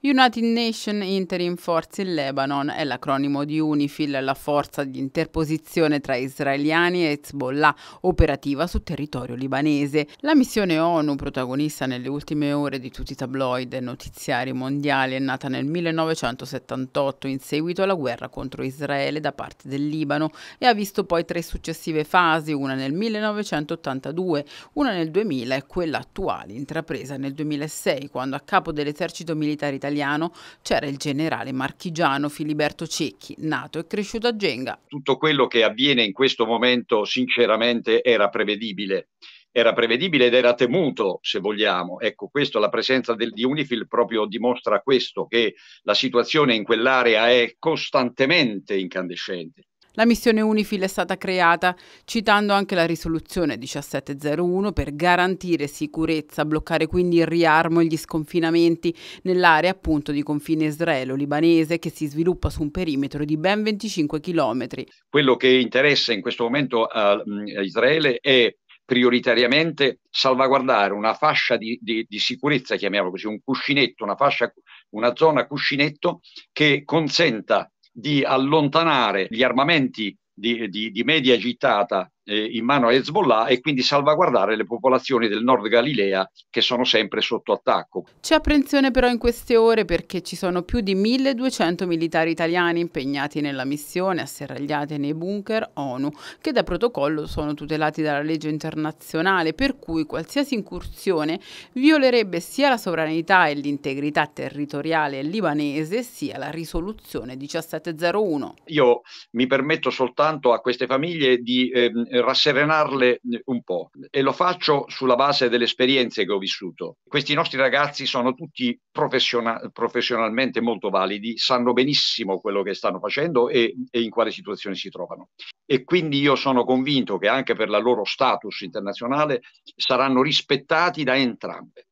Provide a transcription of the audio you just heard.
United Nations Interim Force in Lebanon è l'acronimo di UNIFIL, la forza di interposizione tra israeliani e Hezbollah, operativa su territorio libanese. La missione ONU, protagonista nelle ultime ore di tutti i tabloid e notiziari mondiali, è nata nel 1978 in seguito alla guerra contro Israele da parte del Libano e ha visto poi tre successive fasi, una nel 1982, una nel 2000 e quella attuale intrapresa nel 2006, quando a capo dell'esercito militare italiano italiano c'era il generale marchigiano Filiberto Cecchi, nato e cresciuto a Genga. Tutto quello che avviene in questo momento sinceramente era prevedibile era prevedibile ed era temuto, se vogliamo. Ecco, questo, la presenza del, di Unifil proprio dimostra questo, che la situazione in quell'area è costantemente incandescente. La missione UNIFIL è stata creata citando anche la risoluzione 1701 per garantire sicurezza, bloccare quindi il riarmo e gli sconfinamenti nell'area appunto di confine israelo-libanese che si sviluppa su un perimetro di ben 25 chilometri. Quello che interessa in questo momento mm, a, Israele è prioritariamente salvaguardare una fascia di, di, di sicurezza, chiamiamolo così, un cuscinetto, una, fascia, una zona cuscinetto che consenta di allontanare gli armamenti di, di, di media gittata eh, in mano a Hezbollah e quindi salvaguardare le popolazioni del nord Galilea che sono sempre sotto attacco. C'è apprensione però in queste ore perché ci sono più di 1200 militari italiani impegnati nella missione, asserragliati nei bunker ONU, che da protocollo sono tutelati dalla legge internazionale, per cui qualsiasi incursione violerebbe sia la sovranità e l'integrità territoriale libanese, sia la risoluzione 1701. Io mi permetto soltanto a queste famiglie di ehm, eh, rasserenarle eh, un po' e lo faccio sulla base delle esperienze che ho vissuto. Questi nostri ragazzi sono tutti professiona- professionalmente molto validi, sanno benissimo quello che stanno facendo e, e in quale situazione si trovano. E quindi io sono convinto che anche per la loro status internazionale saranno rispettati da entrambe